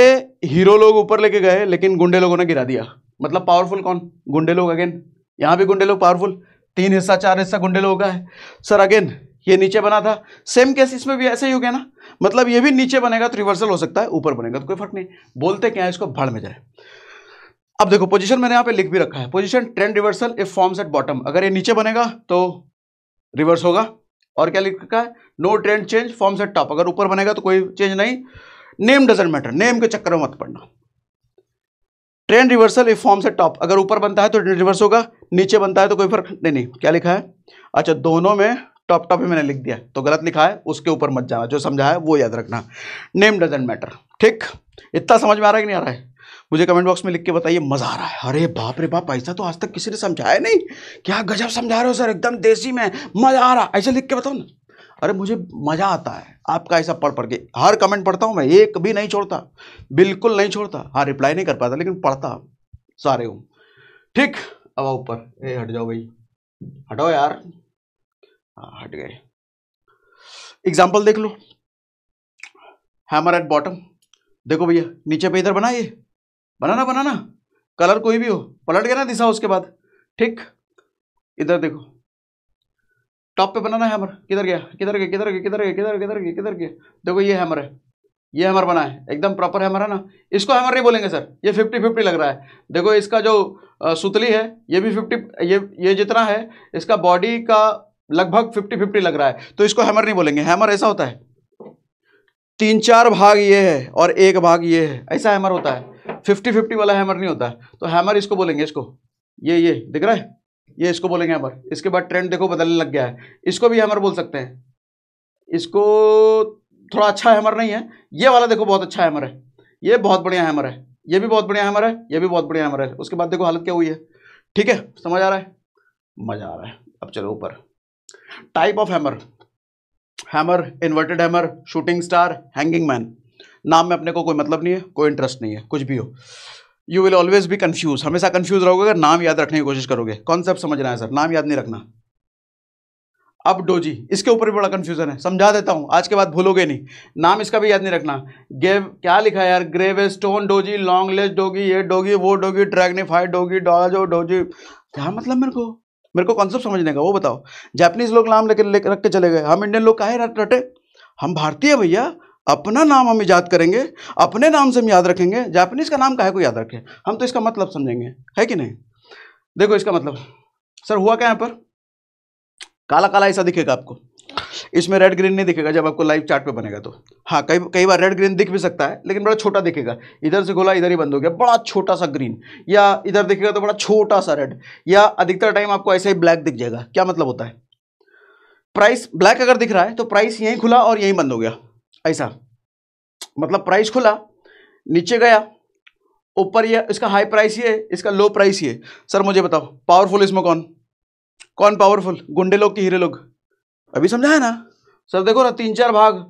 हीरो लोग ऊपर लेके गए लेकिन गुंडे लोगों ने गिरा दिया मतलब पावरफुल कौन गुंडे लोग अगेन यहां भी गुंडे लोग पावरफुल तीन हिस्सा चार हिस्सा गुंडे लोगों का है सर अगेन ये नीचे बना था सेम केस इसमें भी ऐसे ही हो गया ना मतलब ये भी नीचे बनेगा तो रिवर्सल हो सकता है ऊपर बनेगा तो कोई फर्क नहीं बोलते क्या है इसको भाड़ में जाए अब देखो पोजीशन मैंने यहाँ पे लिख भी रखा है position trend reversal if forms at bottom अगर ये नीचे बनेगा तो रिवर्स होगा और क्या लिख रखा है no trend change forms at top अगर ऊपर बनेगा तो कोई चेंज नहीं नेम डजेंट मैटर नेम के चक्कर में मत पड़ना trend reversal if form set top अगर ऊपर बनता है तो रिवर्स होगा नीचे बनता है तो कोई फर्क नहीं नहीं क्या लिखा है अच्छा दोनों में टॉप टॉप ही मैंने लिख दिया तो गलत लिखा है उसके ऊपर मत जाना जो समझा है वो याद रखना नेम डजेंट मैटर ठीक इतना समझ में आ रहा है कि नहीं आ रहा है मुझे कमेंट बॉक्स में लिख के बताइए मज़ा आ रहा है अरे बाप रे बाप ऐसा तो आज तक किसी ने समझाया नहीं क्या गजब समझा रहे हो सर एकदम देसी में मज़ा आ रहा ऐसे लिख के बताओ ना अरे मुझे मज़ा आता है आपका ऐसा पढ़ पढ़ के हर कमेंट पढ़ता हूँ मैं एक भी नहीं छोड़ता बिल्कुल नहीं छोड़ता हाँ रिप्लाई नहीं कर पाता लेकिन पढ़ता सारे हूँ ठीक अब ऊपर ए हट जाओ भाई हटाओ यार हाँ हट गए एग्जाम्पल देख लो हैमर एट बॉटम देखो भैया नीचे पे इधर बनाइए बनाना बनाना कलर कोई भी हो पलट गया ना दिशा उसके बाद ठीक इधर देखो टॉप पे बनाना हैमर किधर गया किधर गया किधर गया किधर गया किधर किधर गया किधर गया देखो ये हैमर है ये हैमर बना है एकदम प्रॉपर हैमर है ना इसको हैमर नहीं बोलेंगे सर ये फिफ्टी फिफ्टी लग रहा है देखो इसका जो सुतली है ये भी फिफ्टी ये ये जितना है इसका बॉडी का लगभग फिफ्टी फिफ्टी लग रहा है तो इसको हैमर नहीं बोलेंगे हैमर ऐसा होता है तीन चार भाग ये है और एक भाग ये है ऐसा हैमर होता है फिफ्टी फिफ्टी वाला हैमर नहीं होता है तो हैमर इसको बोलेंगे इसको ये ये दिख रहा है ये इसको बोलेंगे हैमर इसके बाद ट्रेंड देखो बदलने लग गया है इसको भी हैमर बोल सकते हैं इसको थोड़ा अच्छा हैमर नहीं है ये वाला देखो बहुत अच्छा हैमर है ये बहुत बढ़िया हैमर है ये भी बहुत बढ़िया हैमर है ये भी बहुत बढ़िया हैमर है उसके बाद देखो हालत क्या हुई है ठीक है समझ आ रहा है मजा आ रहा है अब चलो ऊपर type of hammer hammer inverted hammer shooting star hanging man नाम में अपने को कोई मतलब नहीं है कोई इंटरेस्ट नहीं है कुछ भी हो यू विल ऑलवेज भी कन्फ्यूज हमेशा कन्फ्यूज रहोगे अगर नाम याद रखने की कोशिश करोगे कॉन्सेप्ट समझना है सर नाम याद नहीं रखना अब डोजी इसके ऊपर भी बड़ा कन्फ्यूजन है समझा देता हूँ आज के बाद भूलोगे नहीं नाम इसका भी याद नहीं रखना गेव क्या लिखा है यार gravestone doji long legs doji ये डोगी वो doji dragonfly doji dojo doji क्या मतलब मेरे को मेरे को कॉन्सेप्ट समझने का वो बताओ जैपनीज लोग नाम लेकर ले रख के चले गए हम इंडियन लोग कहा रटे हम भारतीय भैया अपना नाम हम याद करेंगे अपने नाम से हम याद रखेंगे जापनीज का नाम काहे को याद रखें हम तो इसका मतलब समझेंगे है कि नहीं देखो इसका मतलब सर हुआ क्या यहाँ पर काला काला ऐसा दिखेगा आपको इसमें रेड ग्रीन नहीं दिखेगा जब आपको लाइव चार्ट पे बनेगा तो हाँ कई कई बार रेड ग्रीन दिख भी सकता है लेकिन बड़ा छोटा दिखेगा इधर से खोला इधर ही बंद हो गया बड़ा छोटा सा ग्रीन या इधर दिखेगा तो बड़ा छोटा सा रेड या अधिकतर टाइम आपको ऐसा ही ब्लैक दिख जाएगा क्या मतलब होता है प्राइस ब्लैक अगर दिख रहा है तो प्राइस यहीं खुला और यहीं बंद हो गया ऐसा मतलब प्राइस खुला नीचे गया ऊपर ये इसका हाई प्राइस ही है इसका लो प्राइस ही है सर मुझे बताओ पावरफुल इसमें कौन कौन पावरफुल गुंडे लोग कि हीरे लोग अभी समझाया ना सर देखो ना तीन चार भाग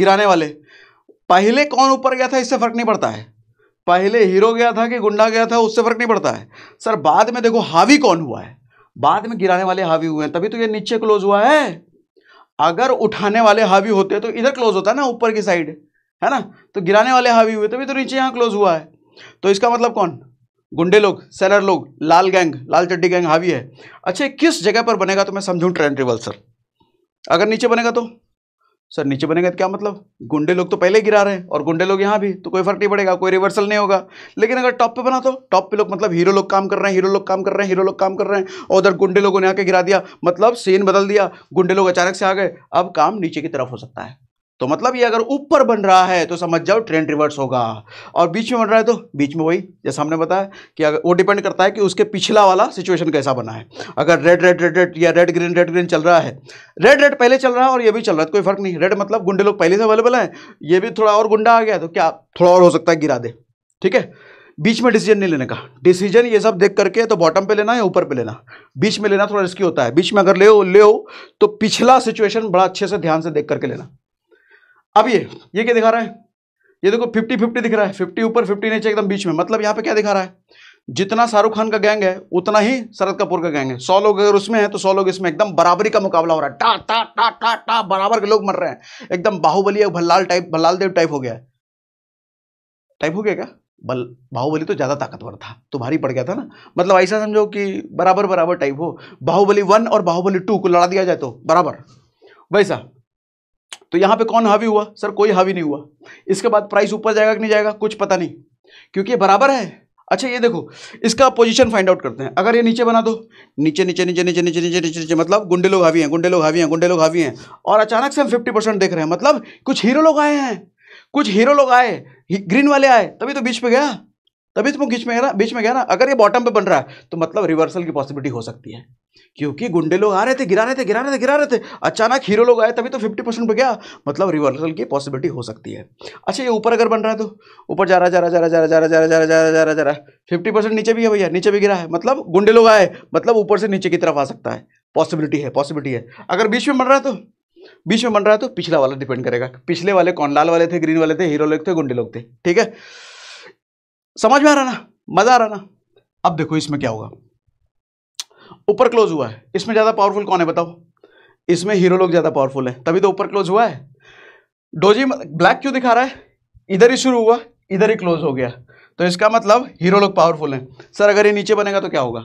गिराने वाले पहले कौन ऊपर गया था इससे फर्क नहीं पड़ता है पहले हीरो गया था कि गुंडा गया था उससे फर्क नहीं पड़ता है सर बाद में देखो हावी कौन हुआ है बाद में गिराने वाले हावी हुए हैं तभी तो ये नीचे क्लोज हुआ है अगर उठाने वाले हावी होते तो इधर क्लोज होता है ना ऊपर की साइड है ना तो गिराने वाले हावी हुए तो भी तो नीचे यहाँ क्लोज हुआ है तो इसका मतलब कौन गुंडे लोग सेलर लोग लाल गैंग लाल चड्डी गैंग हावी है अच्छा किस जगह पर बनेगा तो मैं समझूँ ट्रेंड रिवर्सल अगर नीचे बनेगा तो सर नीचे बनेगा तो क्या मतलब गुंडे लोग तो पहले गिरा रहे हैं और गुंडे लोग यहाँ भी तो कोई फर्क नहीं पड़ेगा कोई रिवर्सल नहीं होगा लेकिन अगर टॉप पे बना तो टॉप पे लोग मतलब हीरो लोग काम कर रहे हैं हीरो लोग काम कर रहे हैं हीरो लोग काम कर रहे हैं और उधर गुंडे लोगों ने आके गिरा दिया मतलब सीन बदल दिया गुंडे लोग अचानक से आ गए अब काम नीचे की तरफ हो सकता है तो मतलब ये अगर ऊपर बन रहा है तो समझ जाओ ट्रेंड रिवर्स होगा और बीच में बन रहा है तो बीच में वही जैसा हमने बताया कि अगर वो डिपेंड करता है कि उसके पिछला वाला सिचुएशन कैसा बना है अगर रेड रेड रेड रेड या रेड ग्रीन रेड ग्रीन चल रहा है रेड रेड पहले चल रहा है और ये भी चल रहा है कोई फर्क नहीं रेड मतलब गुंडे लोग पहले से अवेलेबल हैं ये भी थोड़ा और गुंडा आ गया तो क्या थोड़ा और हो सकता है गिरा दे ठीक है बीच में डिसीजन नहीं लेने का डिसीजन ये सब देख करके तो बॉटम पे लेना या ऊपर पे लेना बीच में लेना थोड़ा रिस्की होता है बीच में अगर ले हो ले हो तो पिछला सिचुएशन बड़ा अच्छे से ध्यान से देख करके लेना अब ये ये क्या दिखा रहा है ये देखो फिफ्टी फिफ्टी दिख रहा है फिफ्टी ऊपर फिफ्टी नीचे एकदम बीच में मतलब यहाँ पे क्या दिखा रहा है जितना शाहरुख खान का गैंग है उतना ही शरद कपूर का गैंग है सौ लोग अगर उसमें है तो सौ लोग इसमें एकदम बराबरी का मुकाबला हो रहा है टा टा टा टा टा बराबर के लोग मर रहे हैं एकदम बाहुबली और भल्लाल टाइप भल्लाल देव टाइप हो गया है टाइप हो गया क्या बल बाहुबली तो ज़्यादा ताकतवर था तो भारी पड़ गया था ना मतलब ऐसा समझो कि बराबर बराबर टाइप हो बाहुबली वन और बाहुबली टू को लड़ा दिया जाए तो बराबर वैसा तो यहाँ पे कौन हावी हुआ सर कोई हावी नहीं हुआ इसके बाद प्राइस ऊपर जाएगा कि नहीं जाएगा कुछ पता नहीं क्योंकि बराबर है अच्छा ये देखो इसका पोजीशन फाइंड आउट करते हैं अगर ये नीचे बना दो नीचे नीचे नीचे नीचे नीचे नीचे नीचे नीचे मतलब गुंडे लोग हावी हैं गुंडे लोग हावी हैं गुंडे लोग हावी हैं और अचानक से हम फिफ्टी परसेंट देख रहे हैं मतलब कुछ हीरो लोग आए हैं कुछ हीरो लोग आए ग्रीन वाले आए तभी तो बीच में गया तभी तो बीच में गया बीच में गया ना अगर ये बॉटम पर बन रहा है तो मतलब रिवर्सल की पॉसिबिलिटी हो सकती है क्योंकि गुंडे लोग आ रहे थे गिरा रहे थे गिरा रहे थे गिरा रहे थे अचानक हीरो लोग आए तभी तो फिफ्टी परसेंट पर गया मतलब रिवर्सल की पॉसिबिलिटी हो सकती है अच्छा ये ऊपर अगर बन रहा है तो ऊपर जा रहा जा रहा जा रहा जा रहा जा रहा जा रहा जा रहा जा रहा जा रहा जा रहा फिफ्टी परसेंट नीचे भी है भैया नीचे भी गिरा है मतलब गुंडे लोग आए मतलब ऊपर से नीचे की तरफ आ सकता है पॉसिबिलिटी है पॉसिबिलिटी है अगर बीच में बन रहा है तो बीच में बन रहा है तो पिछला वाला डिपेंड करेगा पिछले वाले कौन लाल वाले थे ग्रीन वाले थे हीरो लोग थे गुंडे लोग थे ठीक है समझ में आ रहा ना मज़ा आ रहा ना अब देखो इसमें क्या होगा ऊपर क्लोज हुआ है इसमें ज़्यादा पावरफुल कौन है बताओ इसमें हीरो लोग ज़्यादा पावरफुल है तभी तो ऊपर क्लोज हुआ है डोजी ब्लैक क्यों दिखा रहा है इधर ही शुरू हुआ इधर ही क्लोज हो गया तो इसका मतलब हीरो लोग पावरफुल हैं सर अगर ये नीचे बनेगा तो क्या होगा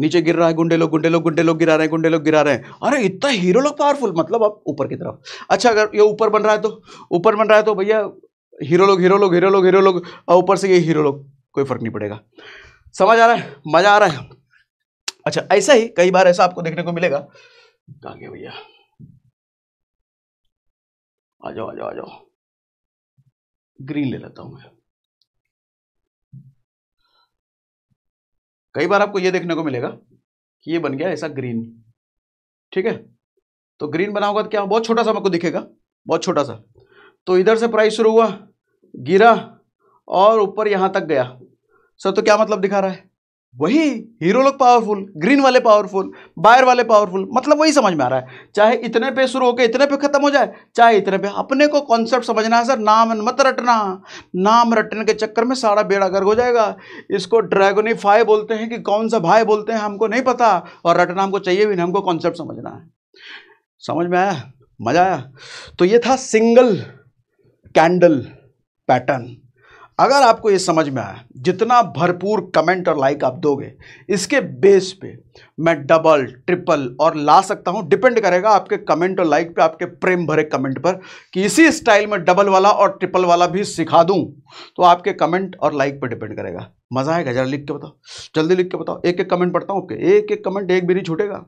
नीचे गिर रहा है गुंडे लोग गुंडे लोग गुंडे लोग गिरा रहे हैं गुंडे लोग गिरा रहे हैं अरे इतना हीरो लोग पावरफुल मतलब अब ऊपर की तरफ अच्छा अगर ये ऊपर बन रहा है तो ऊपर बन रहा है तो भैया हीरो लोग हीरो लोग हीरो लोग हीरो लोग ऊपर से ये हीरो लोग कोई फर्क नहीं पड़ेगा समझ आ रहा है मज़ा आ रहा है अच्छा ऐसा ही कई बार ऐसा आपको देखने को मिलेगा आगे भैया आ जाओ आ जाओ आ जाओ ग्रीन ले लेता हूं मैं कई बार आपको यह देखने को मिलेगा कि ये बन गया ऐसा ग्रीन ठीक है तो ग्रीन बना होगा तो क्या बहुत छोटा सा आपको दिखेगा बहुत छोटा सा तो इधर से प्राइस शुरू हुआ गिरा और ऊपर यहां तक गया सर तो क्या मतलब दिखा रहा है वही हीरो लोग पावरफुल ग्रीन वाले पावरफुल बायर वाले पावरफुल मतलब वही समझ में आ रहा है चाहे इतने पे शुरू होकर इतने पे खत्म हो जाए चाहे इतने पे अपने को कॉन्सेप्ट समझना है सर नाम मत रटना नाम रटने के चक्कर में सारा बेड़ा गर्ग हो जाएगा इसको फाई बोलते हैं कि कौन सा भाई बोलते हैं हमको नहीं पता और रटना हमको चाहिए भी नहीं हमको कॉन्सेप्ट समझना है समझ में आया मज़ा आया तो ये था सिंगल कैंडल पैटर्न अगर आपको ये समझ में आया जितना भरपूर कमेंट और लाइक आप दोगे इसके बेस पे मैं डबल ट्रिपल और ला सकता हूँ डिपेंड करेगा आपके कमेंट और लाइक पे आपके प्रेम भरे कमेंट पर कि इसी स्टाइल में डबल वाला और ट्रिपल वाला भी सिखा दूँ तो आपके कमेंट और लाइक पर डिपेंड करेगा मज़ा आएगा जरा लिख के बताओ जल्दी लिख के बताओ एक एक कमेंट पढ़ता हूँ ओके एक एक कमेंट एक भी नहीं छूटेगा